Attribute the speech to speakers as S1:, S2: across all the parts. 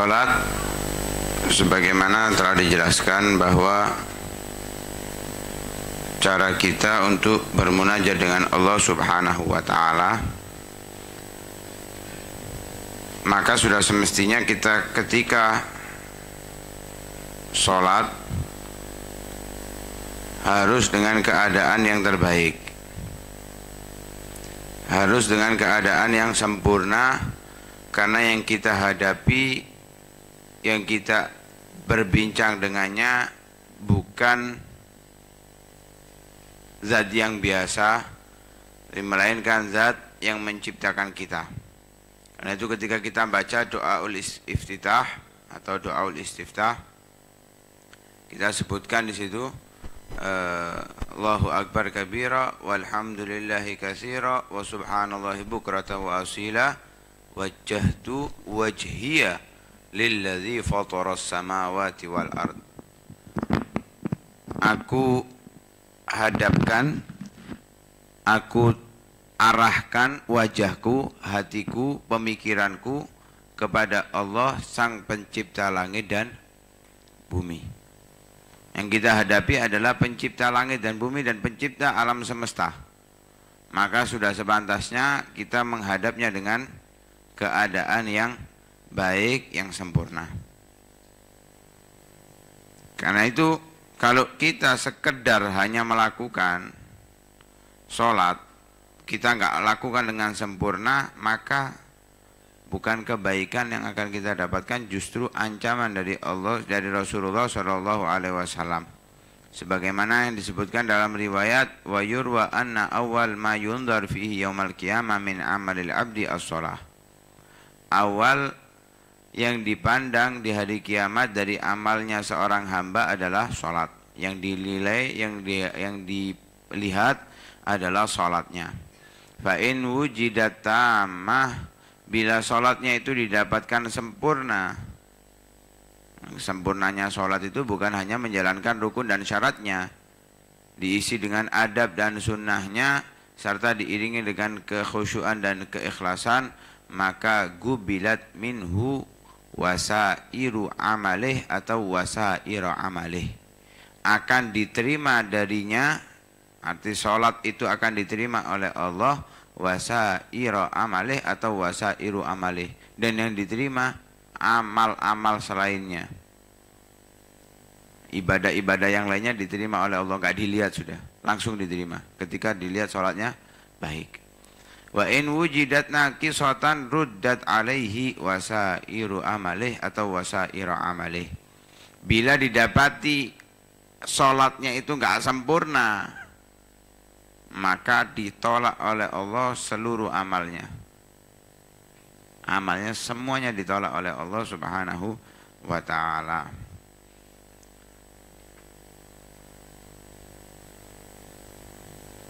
S1: Solat, sebagaimana telah dijelaskan bahwa cara kita untuk bermunajat dengan Allah Subhanahu wa taala maka sudah semestinya kita ketika solat harus dengan keadaan yang terbaik harus dengan keadaan yang sempurna karena yang kita hadapi yang kita berbincang dengannya bukan zat yang biasa melainkan zat yang menciptakan kita karena itu ketika kita baca doa ul iftitah atau doa ul istiftah kita sebutkan di situ eh, Allahu akbar kabira walhamdulillahi katsira wa subhanallahi bukrata wa asila wajhtu wajhiya lilladzi fataras samawati wal ard aku hadapkan aku arahkan wajahku hatiku pemikiranku kepada Allah sang pencipta langit dan bumi yang kita hadapi adalah pencipta langit dan bumi dan pencipta alam semesta maka sudah sepantasnya kita menghadapnya dengan keadaan yang baik yang sempurna. Karena itu kalau kita sekedar hanya melakukan sholat, kita nggak lakukan dengan sempurna, maka bukan kebaikan yang akan kita dapatkan, justru ancaman dari Allah dari Rasulullah Shallallahu Alaihi Wasallam. Sebagaimana yang disebutkan dalam riwayat wa yurwa anna awal ma yundar fihi yaumal qiyamah min amalil abdi as-shalah. Awal yang dipandang di hari kiamat dari amalnya seorang hamba adalah sholat yang dinilai yang di, yang dilihat adalah sholatnya fa in wujidat tamah bila sholatnya itu didapatkan sempurna sempurnanya sholat itu bukan hanya menjalankan rukun dan syaratnya diisi dengan adab dan sunnahnya serta diiringi dengan kekhusyuan dan keikhlasan maka gubilat minhu wasairu amalih atau wasairu amalih akan diterima darinya arti sholat itu akan diterima oleh Allah wasairu amalih atau wasairu amalih dan yang diterima amal-amal selainnya ibadah-ibadah yang lainnya diterima oleh Allah nggak dilihat sudah langsung diterima ketika dilihat sholatnya baik Wa in wujidat naqisatan ruddat alaihi wasairu amalih atau wasairu amalih. Bila didapati sholatnya itu nggak sempurna, maka ditolak oleh Allah seluruh amalnya. Amalnya semuanya ditolak oleh Allah Subhanahu wa taala.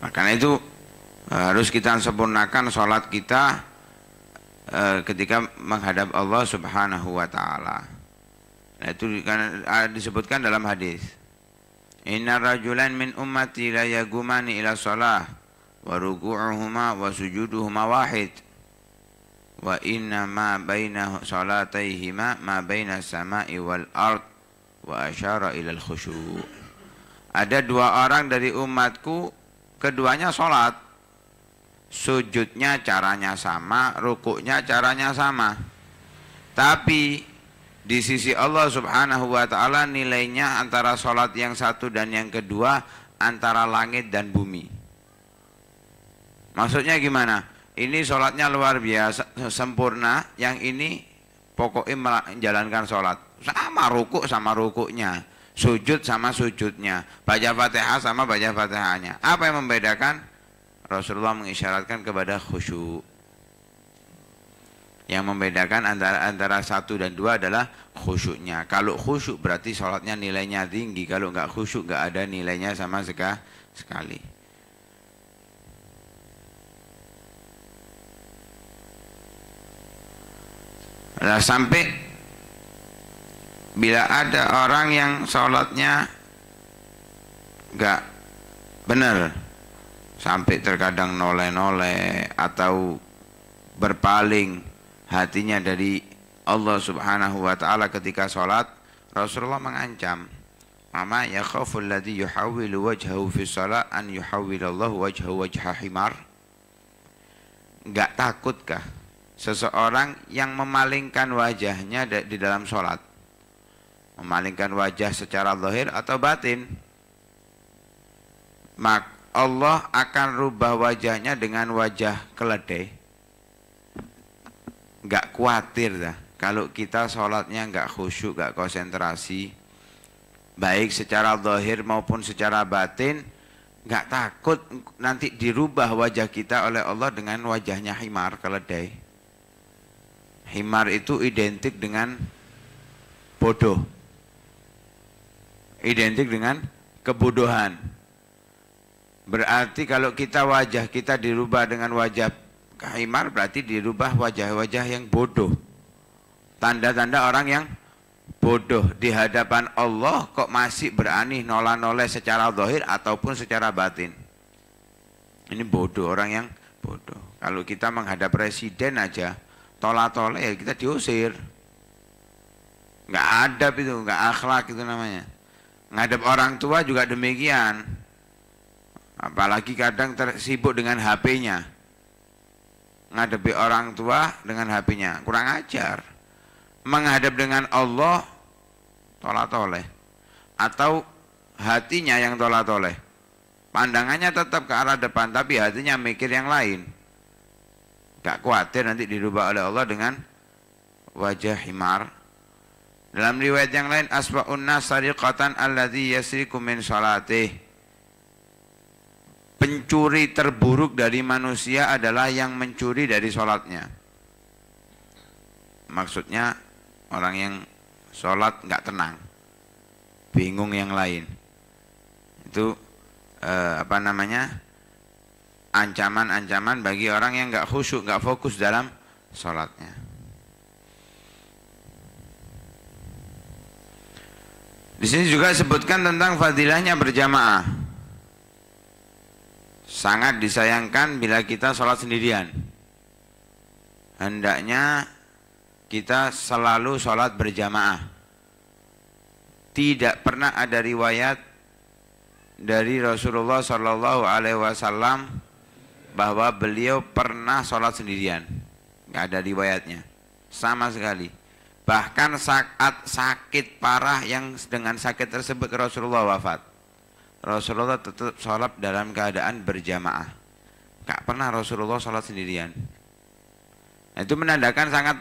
S1: Makanya itu harus kita sempurnakan sholat kita e, ketika menghadap Allah Subhanahu wa taala. Nah, itu kan, eh, disebutkan dalam hadis. Inna rajulan min ummati la yagumani ila salah wa ruku'uhuma wa sujuduhuma wahid wa inna ma baina salataihima ma baina sama'i wal ard wa asyara ila al khusyu'. Ada dua orang dari umatku keduanya salat sujudnya caranya sama, rukuknya caranya sama. Tapi di sisi Allah Subhanahu wa taala nilainya antara salat yang satu dan yang kedua antara langit dan bumi. Maksudnya gimana? Ini solatnya luar biasa sempurna, yang ini pokoknya menjalankan solat sama rukuk sama rukuknya, sujud sama sujudnya, baca fatihah sama baca fatihahnya. Apa yang membedakan? Rasulullah mengisyaratkan kepada khusyuk. Yang membedakan antara antara satu dan dua adalah khusyuknya. Kalau khusyuk berarti sholatnya nilainya tinggi. Kalau nggak khusyuk nggak ada nilainya sama seka, sekali. Nah, sampai bila ada orang yang sholatnya nggak benar, sampai terkadang noleh-noleh atau berpaling hatinya dari Allah Subhanahu wa taala ketika salat, Rasulullah mengancam, "Mama yakhaful ladzi yuhawwilu wajhahu fi shalah an yuhawwilallahu wajhahu wajha himar?" Enggak takutkah seseorang yang memalingkan wajahnya di dalam salat? Memalingkan wajah secara zahir atau batin? Maka Allah akan rubah wajahnya dengan wajah keledai? Nggak khawatir dah. Kalau kita sholatnya nggak khusyuk, nggak konsentrasi, baik secara zahir maupun secara batin, nggak takut nanti dirubah wajah kita oleh Allah dengan wajahnya himar keledai. Himar itu identik dengan bodoh, identik dengan kebodohan Berarti kalau kita wajah kita dirubah dengan wajah Kaimar berarti dirubah wajah-wajah yang bodoh. Tanda-tanda orang yang bodoh di hadapan Allah kok masih berani nolak nolak secara zahir ataupun secara batin. Ini bodoh orang yang bodoh. Kalau kita menghadap presiden aja tolak-tolak ya kita diusir. Nggak adab itu, nggak akhlak itu namanya. Ngadap orang tua juga demikian Apalagi kadang tersibuk sibuk dengan HP-nya. Ngadepi orang tua dengan HP-nya. Kurang ajar. Menghadap dengan Allah, tolak-toleh. Atau hatinya yang tolak-toleh. Pandangannya tetap ke arah depan, tapi hatinya mikir yang lain. Gak khawatir nanti dirubah oleh Allah dengan wajah himar. Dalam riwayat yang lain, Asba'un nas sariqatan alladhi yasriku min salatih pencuri terburuk dari manusia adalah yang mencuri dari sholatnya. Maksudnya orang yang sholat nggak tenang, bingung yang lain. Itu eh, apa namanya ancaman-ancaman bagi orang yang nggak khusyuk, nggak fokus dalam sholatnya. Di sini juga sebutkan tentang fadilahnya berjamaah. Sangat disayangkan bila kita sholat sendirian. Hendaknya kita selalu sholat berjamaah. Tidak pernah ada riwayat dari Rasulullah Shallallahu Alaihi Wasallam bahwa beliau pernah sholat sendirian. Gak ada riwayatnya, sama sekali. Bahkan saat sakit parah yang dengan sakit tersebut Rasulullah wafat Rasulullah tetap sholat dalam keadaan berjamaah. Gak pernah Rasulullah sholat sendirian. Nah, itu menandakan sangat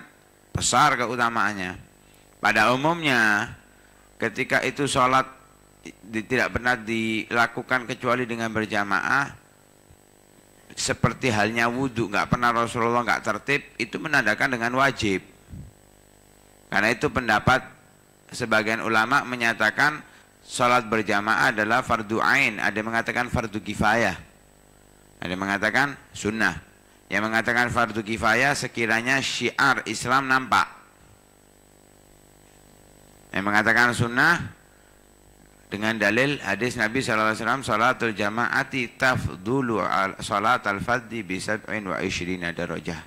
S1: besar keutamaannya. Pada umumnya, ketika itu sholat di, tidak pernah dilakukan kecuali dengan berjamaah, seperti halnya wudhu, nggak pernah Rasulullah nggak tertib, itu menandakan dengan wajib. Karena itu pendapat sebagian ulama menyatakan Salat berjamaah adalah fardu ain, ada yang mengatakan fardu kifayah. Ada yang mengatakan sunnah. Yang mengatakan fardu kifayah sekiranya syiar Islam nampak. Yang mengatakan sunnah dengan dalil hadis Nabi SAW salatul jamaati tafdulu salat al-faddi bisab'in wa ishrina darajah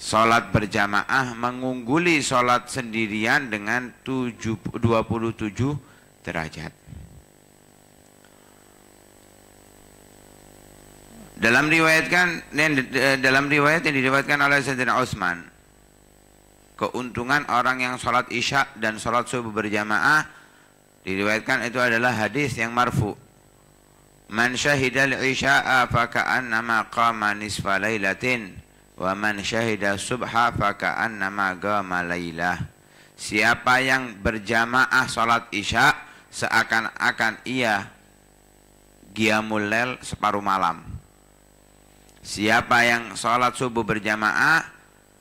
S1: Salat berjamaah mengungguli salat sendirian dengan 27 derajat. Dalam riwayatkan dalam riwayat yang diriwayatkan oleh Sayyidina Utsman keuntungan orang yang sholat isya dan sholat subuh berjamaah diriwayatkan itu adalah hadis yang marfu man syahidal isya'a faka'annama qama nisfa lailatin wa man syahida subha faka'annama qama lailah siapa yang berjamaah sholat isya' seakan-akan ia giamulel separuh malam. Siapa yang sholat subuh berjamaah,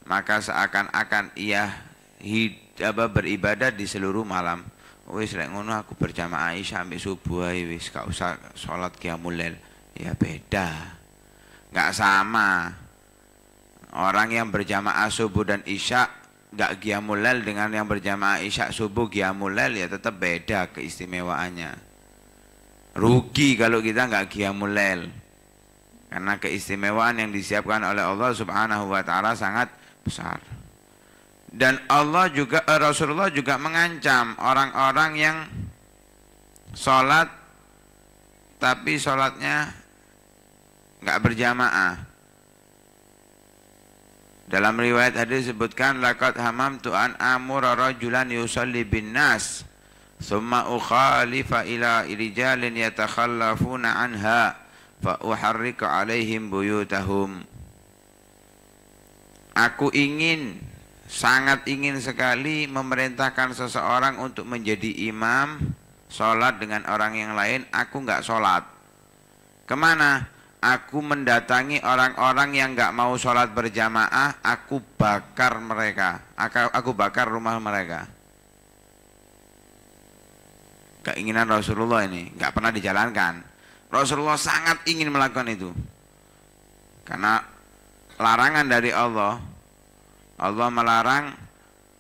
S1: maka seakan-akan ia hidaba beribadah di seluruh malam. Wis lek ngono aku berjamaah Isya sampai subuh ae wis gak usah sholat Qiyamul Ya beda. Gak sama. Orang yang berjamaah subuh dan Isya nggak giamulal dengan yang berjamaah isya subuh giamulal ya tetap beda keistimewaannya
S2: rugi
S1: kalau kita nggak giamulal karena keistimewaan yang disiapkan oleh Allah subhanahu wa ta'ala sangat besar dan Allah juga eh, Rasulullah juga mengancam orang-orang yang sholat tapi sholatnya nggak berjamaah dalam riwayat hadis disebutkan laqad hamamtu an amura rajulan yusalli bin nas thumma ukhalifa ila rijalin yatakhallafuna anha fa uharriku alaihim buyutahum Aku ingin sangat ingin sekali memerintahkan seseorang untuk menjadi imam salat dengan orang yang lain aku nggak sholat. kemana aku mendatangi orang-orang yang nggak mau sholat berjamaah, aku bakar mereka, aku, bakar rumah mereka. Keinginan Rasulullah ini nggak pernah dijalankan. Rasulullah sangat ingin melakukan itu, karena larangan dari Allah, Allah melarang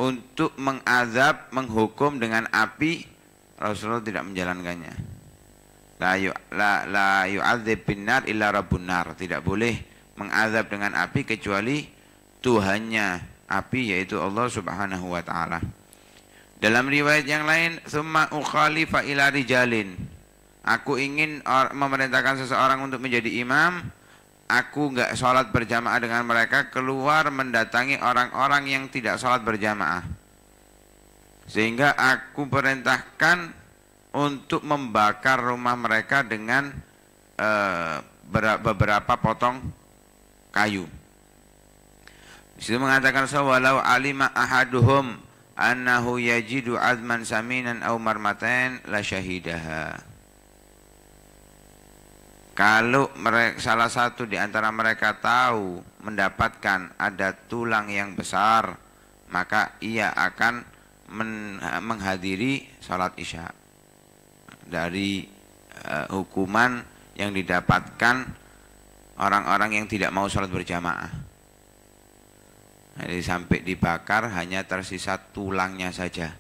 S1: untuk mengazab, menghukum dengan api, Rasulullah tidak menjalankannya la yu, la la yu'adzib nar illa rabbun nar. Tidak boleh mengazab dengan api kecuali Tuhannya api yaitu Allah Subhanahu wa taala. Dalam riwayat yang lain, summa ukhalifa ila rijalin. Aku ingin memerintahkan seseorang untuk menjadi imam, aku nggak sholat berjamaah dengan mereka keluar mendatangi orang-orang yang tidak sholat berjamaah sehingga aku perintahkan untuk membakar rumah mereka dengan uh, beberapa potong kayu. Disitu mengatakan walau alima ahaduhum annahu yajidu azman saminan au marmaten la syahidaha. Kalau mereka, salah satu di antara mereka tahu mendapatkan ada tulang yang besar, maka ia akan menghadiri sholat isya' dari uh, hukuman yang didapatkan orang-orang yang tidak mau sholat berjamaah. Jadi sampai dibakar hanya tersisa tulangnya saja,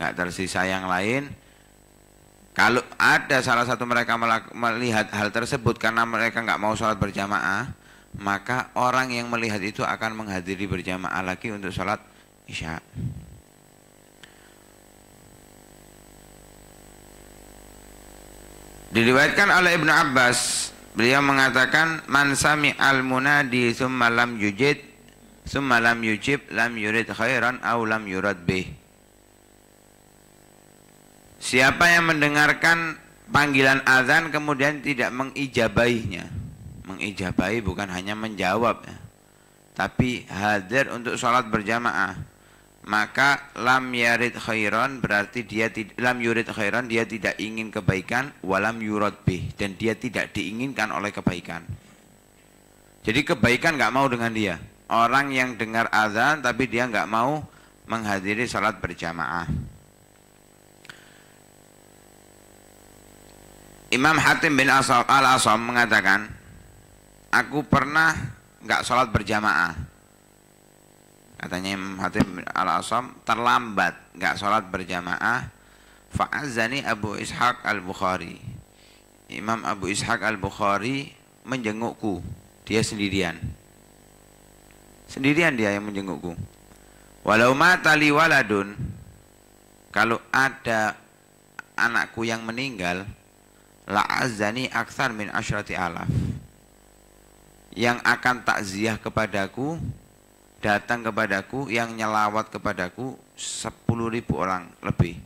S1: nggak tersisa yang lain. Kalau ada salah satu mereka melihat hal tersebut karena mereka nggak mau sholat berjamaah, maka orang yang melihat itu akan menghadiri berjamaah lagi untuk sholat isya. Diriwayatkan oleh Ibnu Abbas, beliau mengatakan man sami al munadi summa lam yujid summa lam yujib lam yurid khairan aw lam yurad bih. Siapa yang mendengarkan panggilan azan kemudian tidak mengijabahinya mengijabahi bukan hanya menjawab ya, Tapi hadir untuk sholat berjamaah maka lam yarid khairan berarti dia lam yurid khairan dia tidak ingin kebaikan walam yurad bih dan dia tidak diinginkan oleh kebaikan jadi kebaikan nggak mau dengan dia orang yang dengar azan tapi dia nggak mau menghadiri salat berjamaah Imam Hatim bin al Asam mengatakan aku pernah nggak salat berjamaah katanya Imam Hatim al Asam terlambat nggak sholat berjamaah faazani Abu Ishaq al Bukhari Imam Abu Ishaq al Bukhari menjengukku dia sendirian sendirian dia yang menjengukku walau matali waladun kalau ada anakku yang meninggal la'azani aksar min asyrati alaf yang akan takziah kepadaku datang kepadaku yang nyelawat kepadaku sepuluh ribu orang lebih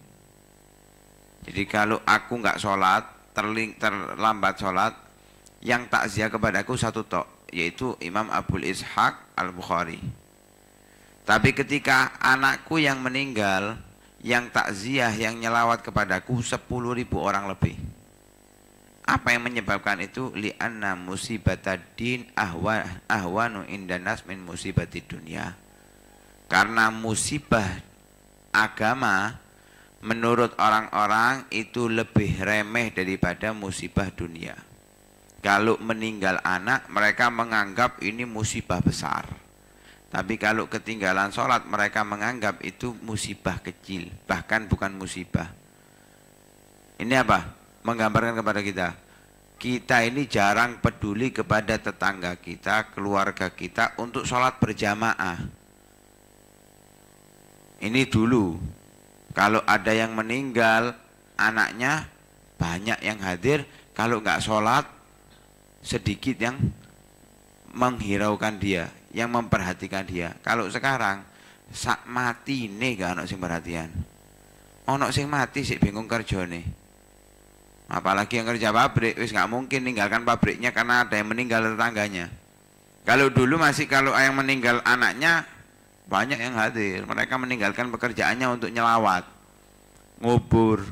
S1: jadi kalau aku nggak sholat terling, terlambat sholat yang takziah kepadaku satu tok yaitu Imam Abdul Ishaq Al-Bukhari tapi ketika anakku yang meninggal yang takziah yang nyelawat kepadaku sepuluh ribu orang lebih apa yang menyebabkan itu? Li'anna musibat din ahwa, ahwanu indanas min di dunia. Karena musibah agama menurut orang-orang itu lebih remeh daripada musibah dunia. Kalau meninggal anak, mereka menganggap ini musibah besar. Tapi kalau ketinggalan sholat mereka menganggap itu musibah kecil Bahkan bukan musibah Ini apa? menggambarkan kepada kita kita ini jarang peduli kepada tetangga kita, keluarga kita untuk sholat berjamaah. Ini dulu, kalau ada yang meninggal, anaknya banyak yang hadir, kalau nggak sholat, sedikit yang menghiraukan dia, yang memperhatikan dia. Kalau sekarang, sak mati nih gak anak sing perhatian. anak sing mati sih bingung kerja nih Apalagi yang kerja pabrik, wis nggak mungkin ninggalkan pabriknya karena ada yang meninggal tetangganya. Kalau dulu masih kalau yang meninggal anaknya banyak yang hadir. Mereka meninggalkan pekerjaannya untuk nyelawat, ngubur,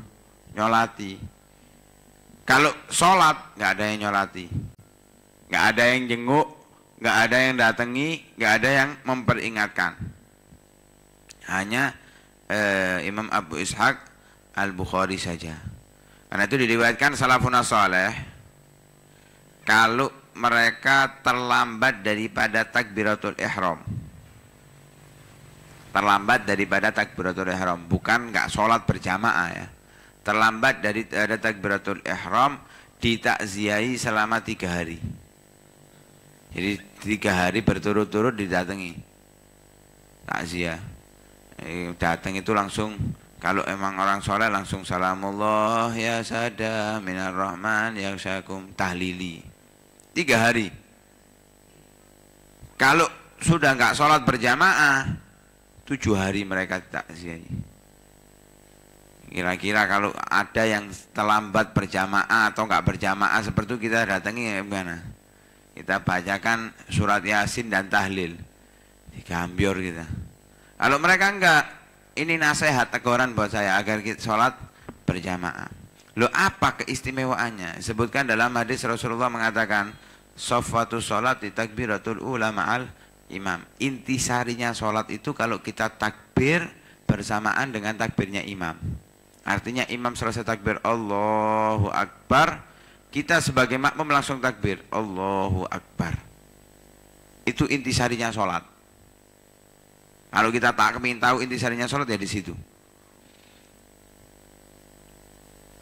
S1: nyolati. Kalau sholat nggak ada yang nyolati, nggak ada yang jenguk, nggak ada yang datangi, nggak ada yang memperingatkan. Hanya eh, Imam Abu Ishaq Al Bukhari saja. Karena itu diriwayatkan salafun saleh kalau mereka terlambat daripada takbiratul ihram. Terlambat daripada takbiratul ihram, bukan nggak sholat berjamaah ya. Terlambat dari ada takbiratul ihram ditakziahi selama tiga hari. Jadi tiga hari berturut-turut didatangi takziah. Eh, datang itu langsung kalau emang orang soleh langsung salamullah ya sada minar rahman ya syakum tahlili tiga hari kalau sudah nggak sholat berjamaah tujuh hari mereka tak takziah kira-kira kalau ada yang terlambat berjamaah atau nggak berjamaah seperti itu kita datangi ya gimana kita bacakan surat yasin dan tahlil digambior kita kalau mereka nggak ini nasihat teguran buat saya agar kita sholat berjamaah. Lo apa keistimewaannya? Sebutkan dalam hadis Rasulullah mengatakan, Sofatu sholat di takbiratul ulama al imam. Intisarinya sholat itu kalau kita takbir bersamaan dengan takbirnya imam. Artinya imam selesai takbir Allahu Akbar, kita sebagai makmum langsung takbir Allahu Akbar. Itu intisarinya sholat. Kalau kita tak kemin tahu sarinya sholat ya di situ.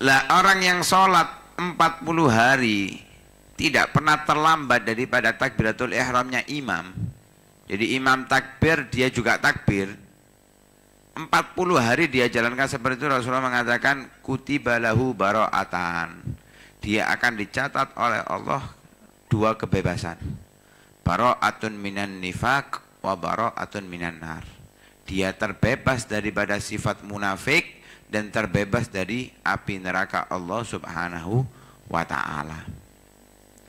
S1: Lah orang yang sholat 40 hari tidak pernah terlambat daripada takbiratul ihramnya imam. Jadi imam takbir dia juga takbir. 40 hari dia jalankan seperti itu Rasulullah mengatakan kutiba lahu baro'atan. Dia akan dicatat oleh Allah dua kebebasan. Baro'atun minan nifak wa bara'atun minan nar. Dia terbebas daripada sifat munafik dan terbebas dari api neraka Allah Subhanahu wa taala.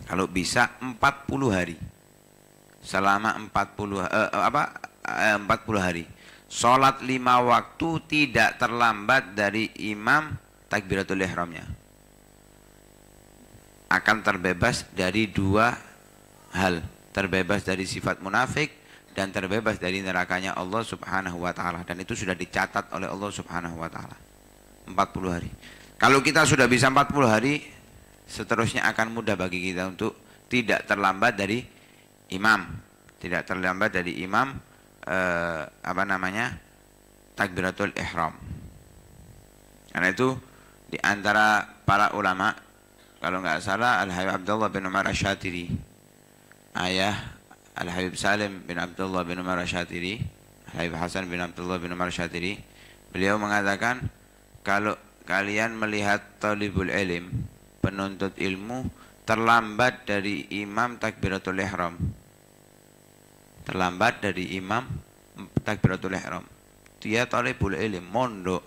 S1: Kalau bisa 40 hari. Selama 40 eh, eh, apa eh, 40 hari. Salat lima waktu tidak terlambat dari imam takbiratul ihramnya. Akan terbebas dari dua hal, terbebas dari sifat munafik dan terbebas dari nerakanya Allah Subhanahu wa taala dan itu sudah dicatat oleh Allah Subhanahu wa taala. 40 hari. Kalau kita sudah bisa 40 hari, seterusnya akan mudah bagi kita untuk tidak terlambat dari imam, tidak terlambat dari imam eh, apa namanya? takbiratul ihram. Karena itu di antara para ulama kalau nggak salah Al Habib Abdullah bin Umar Asyatiri ayah Al-Habib Salim bin Abdullah bin Umar Syatiri Al-Habib Hasan bin Abdullah bin Umar Syatiri beliau mengatakan kalau kalian melihat talibul ilim penuntut ilmu terlambat dari imam takbiratul ihram terlambat dari imam takbiratul ihram dia talibul ilim mondok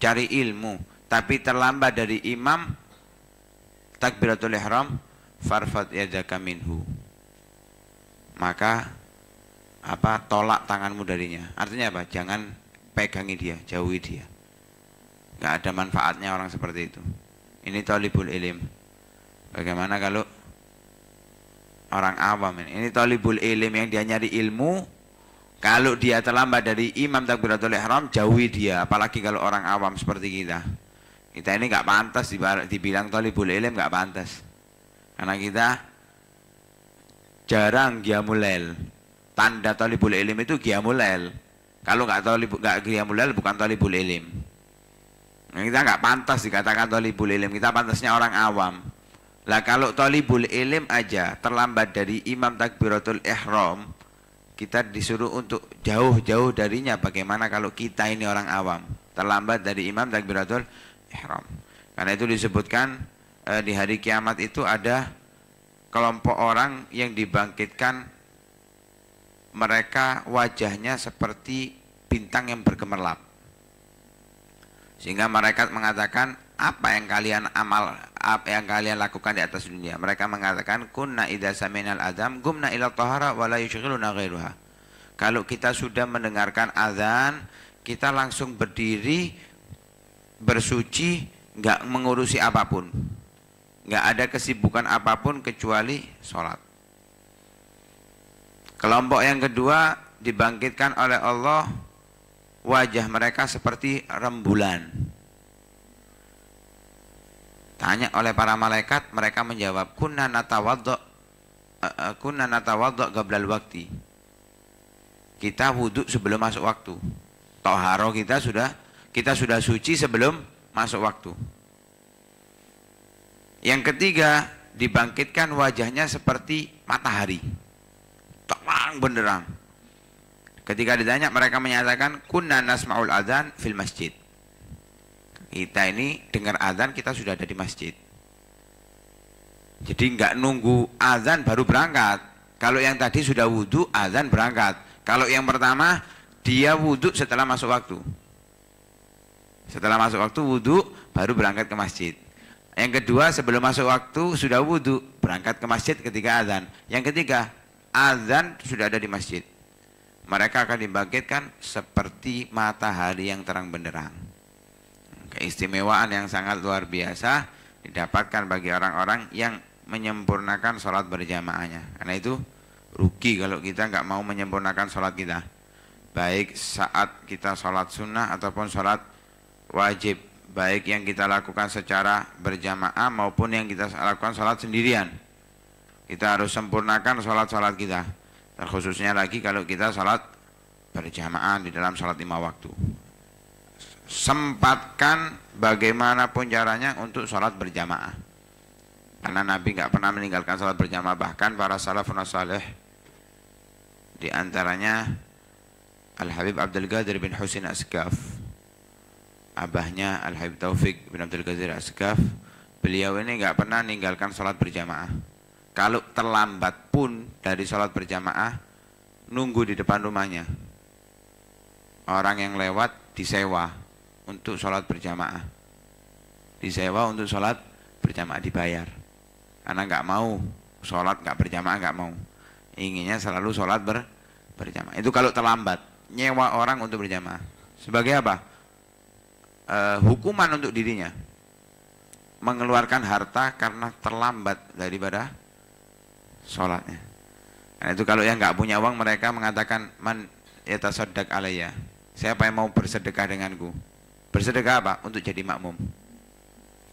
S1: cari ilmu tapi terlambat dari imam takbiratul ihram farfat yadaka minhu maka apa tolak tanganmu darinya artinya apa jangan pegangi dia jauhi dia nggak ada manfaatnya orang seperti itu ini tolibul ilim bagaimana kalau orang awam ini, ini tolibul ilim yang dia nyari ilmu kalau dia terlambat dari imam takbiratul ihram jauhi dia apalagi kalau orang awam seperti kita kita ini nggak pantas dibilang tolibul ilim nggak pantas karena kita jarang giamulel tanda tali talibul ilim itu giamulel kalau nggak talibul nggak giamulel bukan talibul ilim nah, kita nggak pantas dikatakan tali talibul ilim kita pantasnya orang awam lah kalau tali talibul ilim aja terlambat dari imam takbiratul ihram kita disuruh untuk jauh-jauh darinya bagaimana kalau kita ini orang awam terlambat dari imam takbiratul ihram karena itu disebutkan eh, di hari kiamat itu ada kelompok orang yang dibangkitkan mereka wajahnya seperti bintang yang bergemerlap sehingga mereka mengatakan apa yang kalian amal apa yang kalian lakukan di atas dunia mereka mengatakan kunna idza al adzam gumna ila tahara wa la yushghiluna ghairuha kalau kita sudah mendengarkan azan kita langsung berdiri bersuci nggak mengurusi apapun nggak ada kesibukan apapun kecuali sholat. Kelompok yang kedua dibangkitkan oleh Allah wajah mereka seperti rembulan. Tanya oleh para malaikat, mereka menjawab, "Kunna natawaddo kuna eh, eh, kunna natawaddo gablal wakti. Kita wudhu sebelum masuk waktu. Toharo kita sudah kita sudah suci sebelum masuk waktu. Yang ketiga, dibangkitkan wajahnya seperti matahari. Terang benderang. Ketika ditanya mereka menyatakan kunna nasmaul adzan fil masjid. Kita ini dengar azan kita sudah ada di masjid. Jadi nggak nunggu azan baru berangkat. Kalau yang tadi sudah wudhu azan berangkat. Kalau yang pertama dia wudhu setelah masuk waktu. Setelah masuk waktu wudhu baru berangkat ke masjid. Yang kedua sebelum masuk waktu sudah wudhu berangkat ke masjid ketika azan. Yang ketiga azan sudah ada di masjid. Mereka akan dibangkitkan seperti matahari yang terang benderang. Keistimewaan yang sangat luar biasa didapatkan bagi orang-orang yang menyempurnakan sholat berjamaahnya. Karena itu rugi kalau kita nggak mau menyempurnakan sholat kita. Baik saat kita sholat sunnah ataupun sholat wajib baik yang kita lakukan secara berjamaah maupun yang kita lakukan sholat sendirian kita harus sempurnakan sholat-sholat kita terkhususnya lagi kalau kita sholat berjamaah di dalam sholat lima waktu sempatkan bagaimanapun caranya untuk sholat berjamaah karena Nabi nggak pernah meninggalkan sholat berjamaah bahkan para salafun salih di antaranya Al Habib Abdul Qadir bin Husin Asqaf abahnya Al Habib Taufik bin Abdul Ghazir Asgaf beliau ini nggak pernah ninggalkan sholat berjamaah kalau terlambat pun dari sholat berjamaah nunggu di depan rumahnya orang yang lewat disewa untuk sholat berjamaah disewa untuk sholat berjamaah dibayar karena nggak mau sholat nggak berjamaah nggak mau inginnya selalu sholat ber berjamaah itu kalau terlambat nyewa orang untuk berjamaah sebagai apa uh, hukuman untuk dirinya mengeluarkan harta karena terlambat daripada sholatnya. Nah, itu kalau yang nggak punya uang mereka mengatakan man yatasaddaq alaya Siapa yang mau bersedekah denganku? Bersedekah apa? Untuk jadi makmum.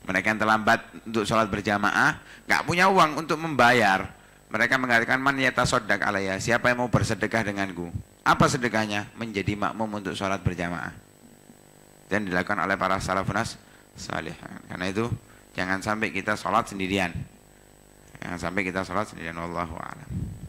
S1: Mereka yang terlambat untuk sholat berjamaah nggak punya uang untuk membayar. Mereka mengatakan man yatasaddaq alaya Siapa yang mau bersedekah denganku? Apa sedekahnya? Menjadi makmum untuk sholat berjamaah dan dilakukan oleh para salafunas salih karena itu jangan sampai kita sholat sendirian jangan sampai kita sholat sendirian Allahumma